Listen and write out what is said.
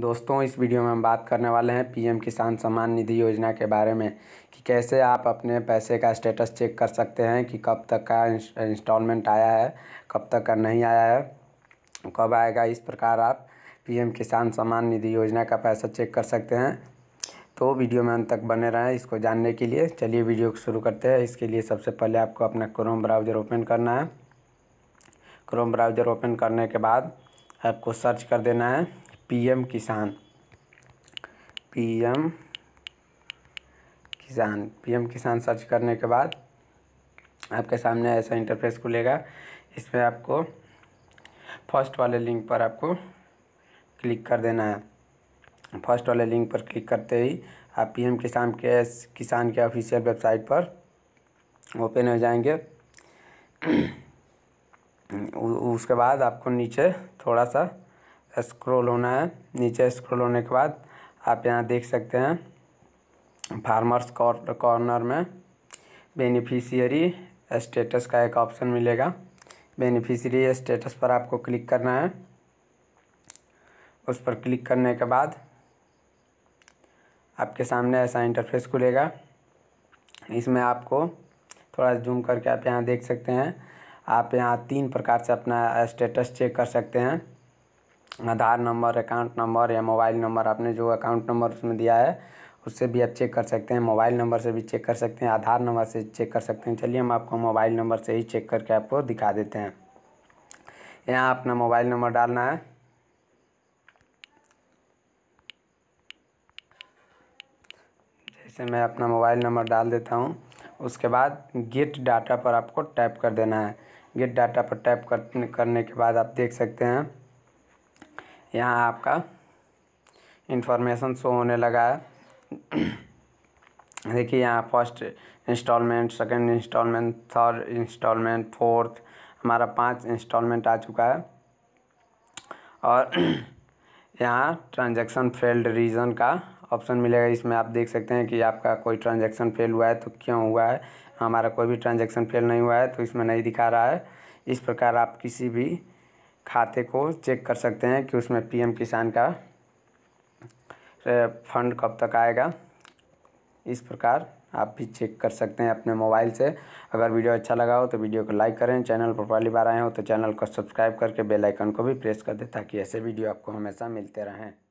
दोस्तों इस वीडियो में हम बात करने वाले हैं पीएम किसान सम्मान निधि योजना के बारे में कि कैसे आप अपने पैसे का स्टेटस चेक कर सकते हैं कि कब तक का इंस्टॉलमेंट आया है कब तक का नहीं आया है कब आएगा इस प्रकार आप पीएम किसान सम्मान निधि योजना का पैसा चेक कर सकते हैं तो वीडियो में अंत तक बने रहें इसको जानने के लिए चलिए वीडियो को शुरू करते हैं इसके लिए सबसे पहले आपको अपना क्रोम ब्राउज़र ओपन करना है क्रोम ब्राउज़र ओपन करने के बाद आपको सर्च कर देना है पीएम किसान पीएम किसान पीएम किसान सर्च करने के बाद आपके सामने ऐसा इंटरफेस खुलेगा इसमें आपको फर्स्ट वाले लिंक पर आपको क्लिक कर देना है फर्स्ट वाले लिंक पर क्लिक करते ही आप पीएम किसान के किसान के ऑफिशियल वेबसाइट पर ओपन हो जाएंगे उसके बाद आपको नीचे थोड़ा सा स्क्रॉल होना है नीचे स्क्रॉल होने के बाद आप यहाँ देख सकते हैं फार्मर्स कॉर्नर में बेनिफिशियरी स्टेटस का एक ऑप्शन मिलेगा बेनिफिशियरी स्टेटस पर आपको क्लिक करना है उस पर क्लिक करने के बाद आपके सामने ऐसा इंटरफेस खुलेगा इसमें आपको थोड़ा जूम करके आप यहाँ देख सकते हैं आप यहाँ तीन प्रकार से अपना स्टेटस चेक कर सकते हैं आधार नंबर अकाउंट नंबर या मोबाइल नंबर आपने जो अकाउंट नंबर उसमें दिया है उससे भी आप चेक कर सकते हैं मोबाइल नंबर से भी चेक कर सकते हैं आधार नंबर से चेक कर सकते हैं चलिए हम आपको मोबाइल नंबर से ही चेक करके आपको दिखा देते हैं यहाँ अपना मोबाइल नंबर डालना है जैसे मैं अपना मोबाइल नंबर डाल देता हूँ उसके बाद गेट डाटा पर आपको टैप कर देना है गेट डाटा पर टैप करने के बाद आप देख सकते हैं यहाँ आपका इंफॉर्मेशन शो होने लगा है देखिए यहाँ first installment second installment third installment fourth हमारा पांच इंस्टॉलमेंट आ चुका है और यहाँ ट्रांजैक्शन फेल्ड रीज़न का ऑप्शन मिलेगा इसमें आप देख सकते हैं कि आपका कोई ट्रांजैक्शन फेल हुआ है तो क्यों हुआ है हमारा कोई भी ट्रांजैक्शन फेल नहीं हुआ है तो इसमें नहीं दिखा रहा है इस प्रकार आप किसी भी खाते को चेक कर सकते हैं कि उसमें पीएम किसान का फंड कब तक आएगा इस प्रकार आप भी चेक कर सकते हैं अपने मोबाइल से अगर वीडियो अच्छा लगा हो तो वीडियो को लाइक करें चैनल पर पहली बार आए हो तो चैनल को सब्सक्राइब करके बेल आइकन को भी प्रेस कर दें ताकि ऐसे वीडियो आपको हमेशा मिलते रहें